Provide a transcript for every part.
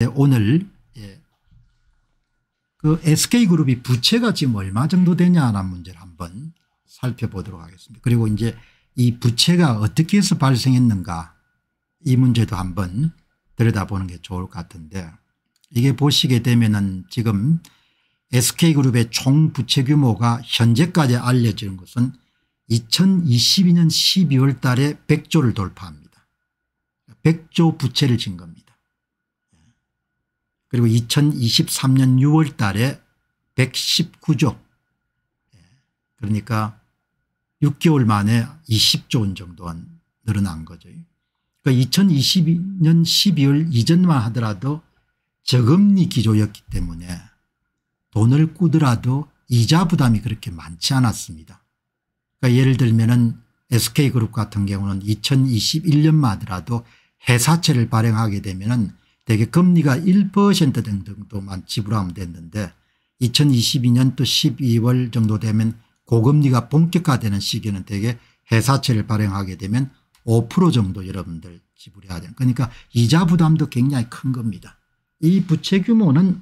네, 오늘 예. 그 SK그룹이 부채가 지금 얼마 정도 되냐는 문제를 한번 살펴보도록 하겠습니다. 그리고 이제 이 부채가 어떻게 해서 발생했는가 이 문제도 한번 들여다보는 게 좋을 것 같은데 이게 보시게 되면은 지금 SK그룹의 총 부채 규모가 현재까지 알려지는 것은 2022년 12월 달에 100조를 돌파합니다. 100조 부채를 진 겁니다. 그리고 2023년 6월 달에 119조 그러니까 6개월 만에 20조 원 정도 늘어난 거죠. 그러니까 2022년 12월 이전만 하더라도 저금리 기조였기 때문에 돈을 꾸더라도 이자 부담이 그렇게 많지 않았습니다. 그러니까 예를 들면 은 SK그룹 같은 경우는 2021년만 하더라도 회사채를 발행하게 되면 은 대개 금리가 1% 정도만 지불하면 됐는데 2022년도 12월 정도 되면 고금리가 본격화되는 시기는 대개 회사채를 발행하게 되면 5% 정도 여러분들 지불해야 돼요. 그러니까 이자 부담도 굉장히 큰 겁니다. 이 부채 규모는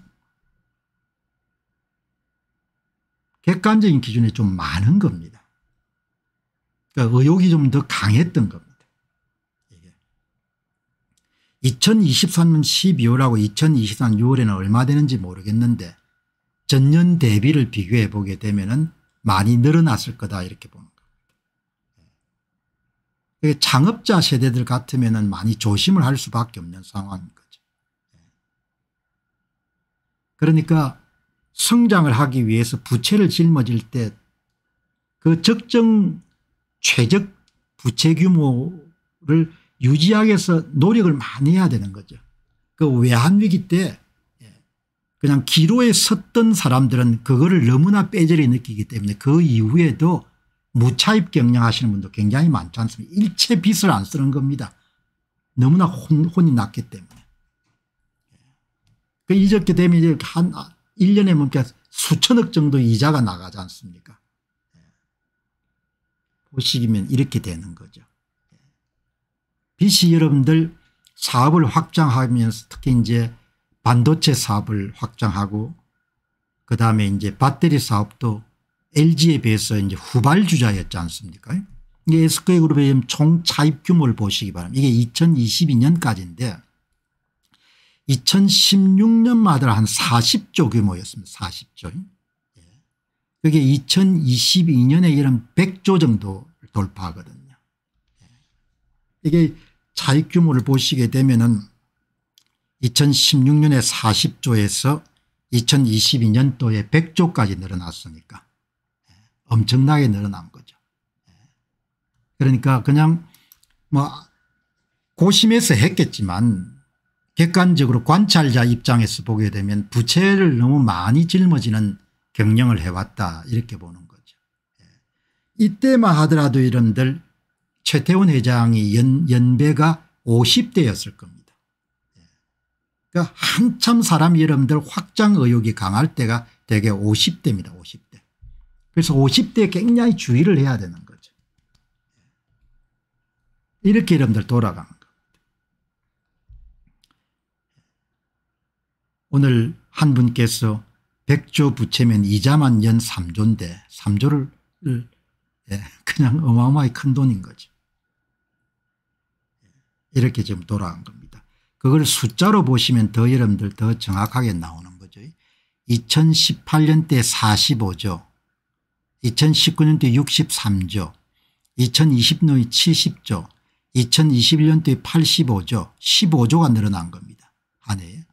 객관적인 기준에 좀 많은 겁니다. 그러니까 의욕이 좀 더 강했던 겁니다. 2023년 12월하고 2023년 6월에는 얼마 되는지 모르겠는데 전년 대비를 비교해 보게 되면 은 많이 늘어났을 거다 이렇게 보는 겁니다. 예. 창업자 세대들 같으면 많이 조심을 할 수밖에 없는 상황인 거죠. 예. 그러니까 성장을 하기 위해서 부채를 짊어질 때 그 적정 최적 부채 규모를 유지하기 위해서 노력을 많이 해야 되는 거죠. 그 외환위기 때 예, 그냥 기로에 섰던 사람들은 그거를 너무나 빼절히 느끼기 때문에 그 이후에도 무차입 경영하시는 분도 굉장히 많지 않습니까 일체 빚을 안 쓰는 겁니다. 너무나 혼, 혼이 났기 때문에. 예. 그 이적게 되면 이제 한 1년에 뭔가 수천억 정도 이자가 나가지 않습니까 예. 보시기면 이렇게 되는 거죠. 빛이 여러분들 사업을 확장하면서 특히 이제 반도체 사업을 확장하고 그다음에 이제 배터리 사업도 LG에 비해서 이제 후발주자였지 않습니까? 이게 에스 그룹의 총 차입 규모를 보시기 바랍니다. 이게 2022년까지인데 2016년마다 한 40조 규모였습니다. 40조. 예. 그게 2022년에 이런 100조 정도 돌파하거든요. 예. 이게 차익 규모를 보시게 되면은 2016년에 40조에서 2022년도에 100조까지 늘어났으니까 엄청나게 늘어난 거죠. 그러니까 그냥 뭐 고심해서 했겠지만 객관적으로 관찰자 입장에서 보게 되면 부채를 너무 많이 짊어지는 경영을 해왔다 이렇게 보는 거죠. 예. 이때만 하더라도 이런들 최태원 회장이 연, 연배가 50대였을 겁니다. 그러니까 한참 사람 여러분들 확장 의욕이 강할 때가 대개 50대입니다. 50대. 그래서 50대에 굉장히 주의를 해야 되는 거죠. 이렇게 여러분들 돌아가는 겁니다. 오늘 한 분께서 백조 부채면 이자만 연 3조인데 3조를 예, 그냥 어마어마하큰 돈인 거죠. 이렇게 지금 돌아간 겁니다. 그걸 숫자로 보시면 더 여러분들 더 정확하게 나오는 거죠. 2018년 때 45조 2019년 때 63조 2020년 70조 2021년 때 85조 15조가 늘어난 겁니다. 한 해에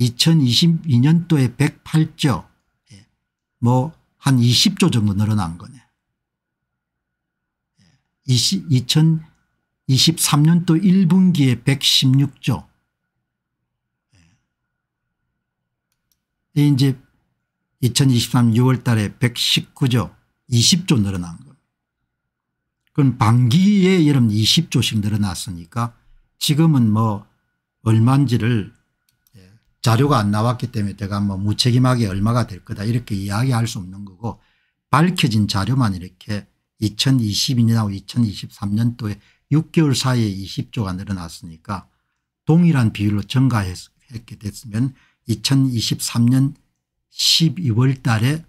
2022년도에 108조 뭐 한 20조 정도 늘어난 거네. 2 예. 0 23년도 1분기에 116조. 이제 2023 6월 달에 119조 20조 늘어난 겁니다. 그건 반기에 여러분 20조씩 늘어났으니까 지금은 뭐 얼마인지를 예, 자료가 안 나왔기 때문에 제가 뭐 무책임하게 얼마가 될 거다 이렇게 이야기할 수 없는 거고 밝혀진 자료만 이렇게 2022년하고 2023년도에 6개월 사이에 20조가 늘어났으니까 동일한 비율로 증가했게 됐으면 2023년 12월 달에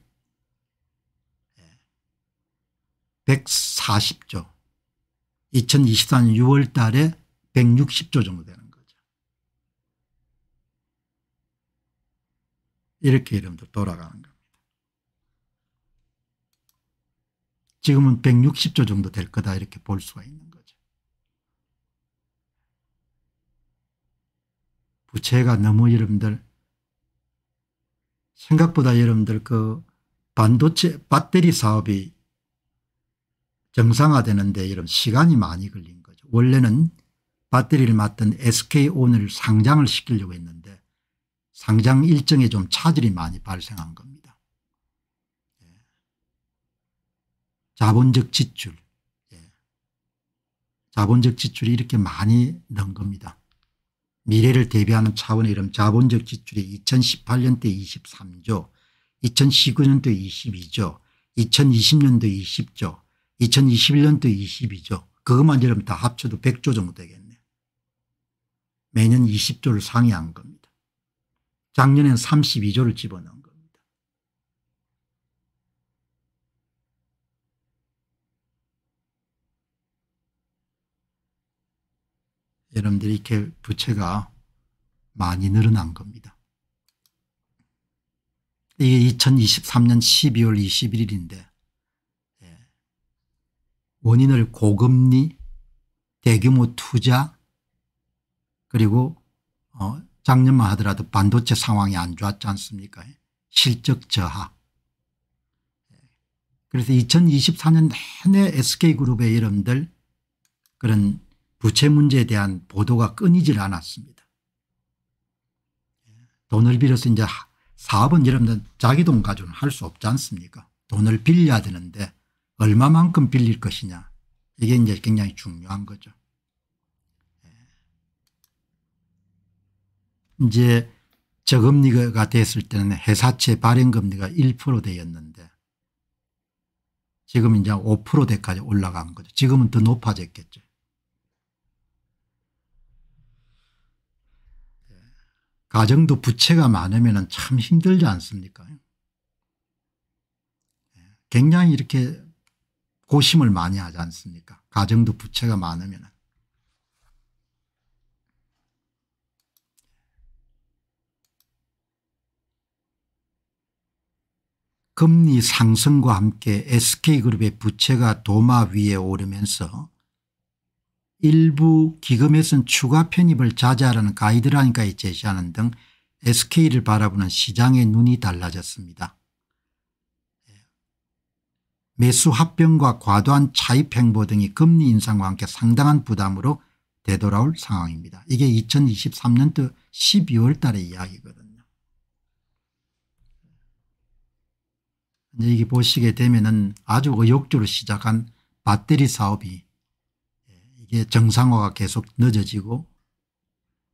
140조 2023년 6월 달에 160조 정도 되는 거죠. 이렇게 이름들 돌아가는 겁니다. 지금은 160조 정도 될 거다 이렇게 볼 수가 있는 거죠. 부채가 너무 여러분들 생각보다 여러분들 그 반도체 배터리 사업이 정상화되는데 여러분 시간이 많이 걸린 거죠. 원래는 배터리를 맡은 SK 오늘 상장을 시키려고 했는데 상장 일정에 좀 차질이 많이 발생한 겁니다. 예. 자본적 지출. 예. 자본적 지출이 이렇게 많이 넣은 겁니다. 미래를 대비하는 차원의 이름 자본적 지출이 2018년대 23조 2019년도 22조 2020년도 20조 2021년도 22조 그것만 여러분 다 합쳐도 100조 정도 되겠네 매년 20조를 상회한 겁니다. 작년엔 32조를 집어넣은 여러분들이 이렇게 부채가 많이 늘어난 겁니다. 이게 2023년 12월 21일인데 원인을 고금리 대규모 투자 그리고 어, 작년만 하더라도 반도체 상황이 안 좋았지 않습니까 예, 실적 저하 그래서 2024년 내내 SK그룹의 여러들 그런 부채 문제에 대한 보도가 끊이질 않았습니다. 돈을 빌어서 이제 사업은 여러분들 자기 돈 가지고는 할 수 없지 않습니까 돈을 빌려야 되는데 얼마만큼 빌릴 것이냐 이게 이제 굉장히 중요한 거죠. 이제 저금리가 됐을 때는 회사채 발행금리가 1% 되었는데 지금 이제 5%대까지 올라간 거죠. 지금은 더 높아졌겠죠. 가정도 부채가 많으면 참 힘들지 않습니까 굉장히 이렇게 고심을 많이 하지 않습니까 가정도 부채가 많으면 금리 상승과 함께 SK그룹의 부채가 도마 위에 오르면서 일부 기금에 선 추가 편입을 자제하라는 가이드라인까지 제시하는 등 SK를 바라보는 시장의 눈이 달라졌습니다. 예. 매수 합병과 과도한 차입 행보 등이 금리 인상과 함께 상당한 부담으로 되돌아올 상황입니다. 이게 2023년도 12월 달의 이야기거든요. 이제 이게 보시게 되면 아주 의욕적으로 그 시작한 배터리 사업이 이게 정상화가 계속 늦어지고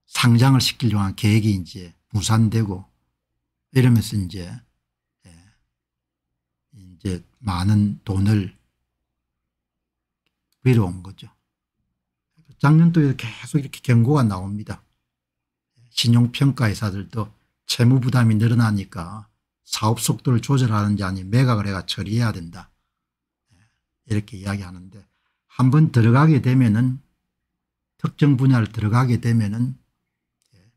상장을 시키려고 한 계획이 이제 무산되고 이러면서 이제 예, 이제 많은 돈을 빌어온 거죠. 작년도 에 계속 이렇게 경고가 나옵니다. 신용평가회사들도 채무 부담이 늘어나니까 사업 속도를 조절하는지 아니 매각을 해가 처리해야 된다. 예, 이렇게 이야기하는데 한번 들어가게 되면은 특정 분야를 들어가게 되면은 예,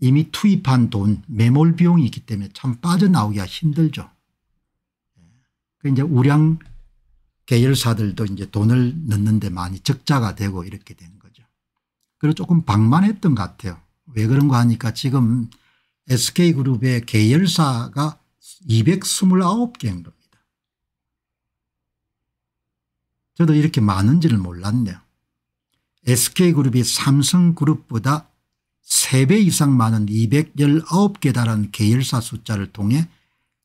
이미 투입한 돈 매몰 비용이 있기 때문에 참 빠져나오기가 힘들죠. 예, 그 이제 우량 계열사들도 이제 돈을 넣는데 많이 적자가 되고 이렇게 된 거죠. 그리고 조금 방만했던 것 같아요. 왜 그런가 하니까 지금 SK그룹의 계열사가 229개인 겁니다. 저도 이렇게 많은지를 몰랐네요. SK그룹이 삼성그룹보다 3배 이상 많은 2 1 9개다라 계열사 숫자를 통해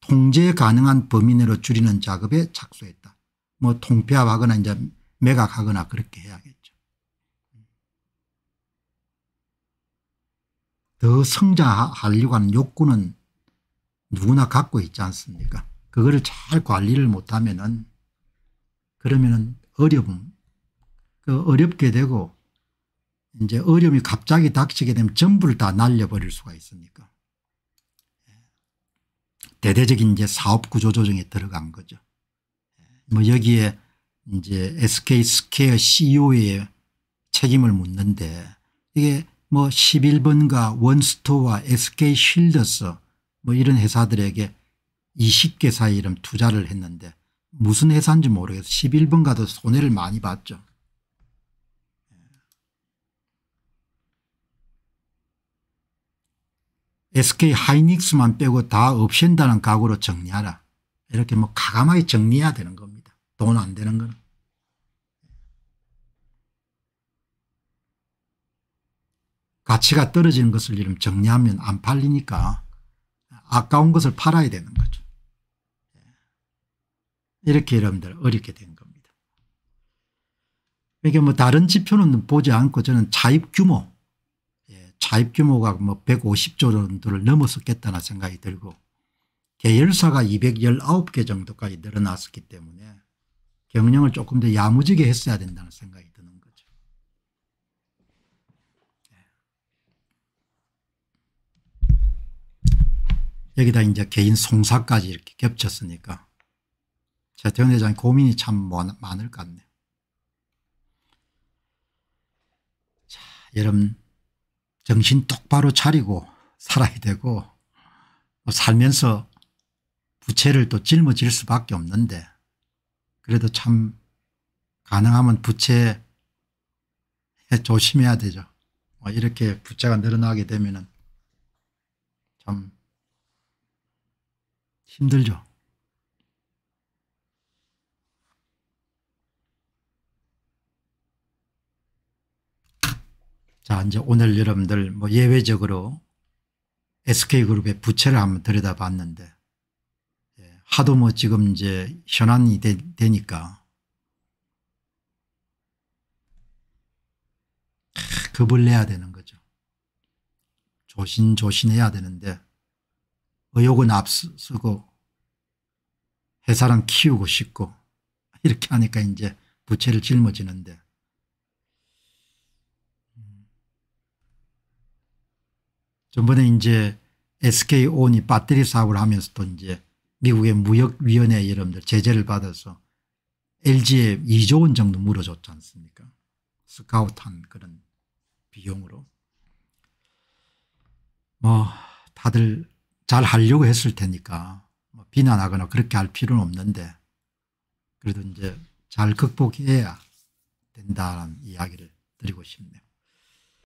통제 가능한 범인으로 줄이는 작업에 착수했다. 뭐 통폐합하거나 이제 매각하거나 그렇게 해야겠죠. 더 성장하려고 하는 욕구는 누구나 갖고 있지 않습니까 그거를 잘 관리를 못하면 은 그러면 은 어려움, 그 어렵게 되고 이제 어려움이 갑자기 닥치게 되면 전부를 다 날려버릴 수가 있으니까. 예. 대대적인 이제 사업 구조 조정에 들어간 거죠. 예. 뭐 여기에 이제 SK 스퀘어 CEO의 책임을 묻는데 이게 뭐 11번가 원스토와 SK 쉴더스 뭐 이런 회사들에게 20개 사 이름 투자를 했는데 무슨 회사인지 모르겠어 11번 가도 손해를 많이 봤죠. SK 하이닉스만 빼고 다 없앤다는 각오로 정리하라. 이렇게 뭐 가감하게 정리해야 되는 겁니다. 돈 안 되는 거는. 가치가 떨어지는 것을 정리하면 안 팔리니까 아까운 것을 팔아야 되는 거죠. 이렇게 여러분들 어렵게 된 겁니다. 이게 그러니까 뭐 다른 지표는 보지 않고 저는 자입 규모, 예, 자입 규모가 뭐 150조 원도를 넘었었겠다는 생각이 들고 계열사가 219개 정도까지 늘어났었기 때문에 경영을 조금 더 야무지게 했어야 된다는 생각이 드는 거죠. 예. 여기다 이제 개인 송사까지 이렇게 겹쳤으니까 재태원 회장 고민이 참 많을 것 같네요. 자, 여러분 정신 똑바로 차리고 살아야 되고 뭐 살면서 부채를 또 짊어질 수밖에 없는데 그래도 참 가능하면 부채 조심해야 되죠. 뭐 이렇게 부채가 늘어나게 되면 참 힘들죠. 자, 이제 오늘 여러분들 뭐 예외적으로 SK그룹의 부채를 한번 들여다봤는데 예, 하도 뭐 지금 이제 현안이 되, 되니까 급을 내야 되는 거죠. 조신조신해야 되는데 의욕은 앞서고 회사는 키우고 싶고 이렇게 하니까 이제 부채를 짊어지는데 전번에 이제 SK온이 배터리 사업을 하면서 도 이제 미국의 무역위원회 여러분들 제재를 받아서 LG에 2조 원 정도 물어줬지 않습니까 스카우트한 그런 비용으로 뭐 다들 잘 하려고 했을 테니까 뭐 비난하거나 그렇게 할 필요는 없는데 그래도 이제 잘 극복해야 된다는 이야기를 드리고 싶네요.